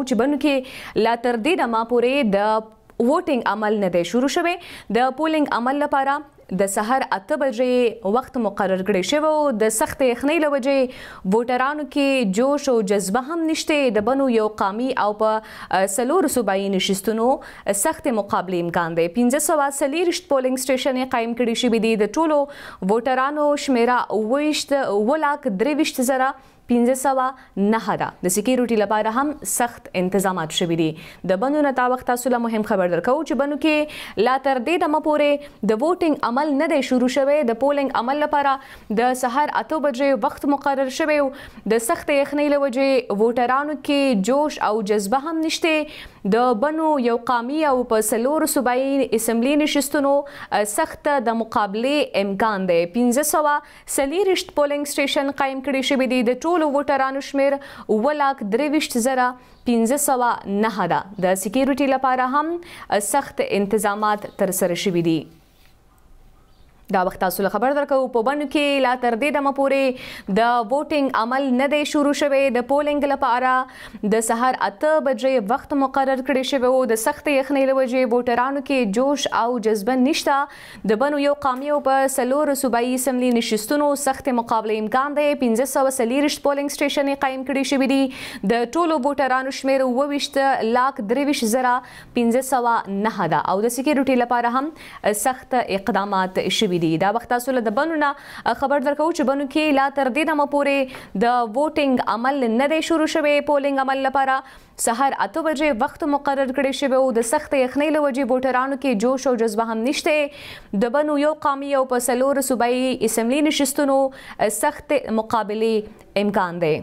خو چې بنو کې لا تر دې دمه پورې د ووټینګ عمل نه دی شروع شوه د پولینګ عمل لپاره د سحر اته بجې وخت مقرر کړی شو او د سخت یخنۍ لوجې ووټرانو کې جوش او جذبه هم نشته د بنو یو قامي او په سلور صوبایي نشستونو سخت مقابله امکان دی 1500 سلیرشت پولینګ سټیشن قائم کړی شوی دی د ټولو ووټرانو شمیره 28 ولاک 23 زره 15 سوا نه ده د سکیورټي لپاره هم سخت تنظیمات شوي دي د بنو نه تا وخت تاسو له مهم خبر درکو چې بنو کې لا تر دې دمه پورې د ووټینګ عمل نه دی شروع شوی د پولینګ عمل لپاره د سحر اته بجې وخت مقرر شوی د سخت یخنۍ لوجې ووټرانو کې جوش او جذبه هم نشته د بنو یو قامي او په سلور صوبایي اسمبلی نشستونو سخت د مقابله امکان دی 1500 سلیریشت پولینګ سټیشن قائم کړي شوی دی د ټول ټولو ووټرانو شمیر 1,23,509 ده د سکیورټي لپاره هم سخت انتظامات تر سره شوي دي دا وخت تاسو خبر درکو په بن کې لا تر دې دمه پورې د ووټینګ عمل نه دی شروع شوی د پولینګ لپاره د سهار 8 بجې وخت مقرر کړی شوی او د سخت یخنۍ لوجې ووټرانو کې جوش او جذبه نشته د بنو یو قامیو په سلور صوبایي اسمبلی نشستونو سخت مقابله امکان دی 1500 سلیرش پولینګ سټیشن قائم کړی شوی دی د ټولو ووټرانو شمیر 22 لاک 23 زرا 1500 نه ده او د سکیورټي لپاره هم سخت اقدامات شوی شوې دي دا وخت تاسو له د بنونه خبر درکو چې بنو کې لا تر دې دمه پورې د ووټینګ عمل نه دی شروع شوی پولینګ عمل لپاره سحر اته بجې وخت مقرر کړی شوی او د سخت یخنۍ له وجې ووټرانو کې جوش او جذبه هم نشته د بنو یو قامي او په سلور صوبایي اسمبلی نشستونو سخت مقابله امکان دی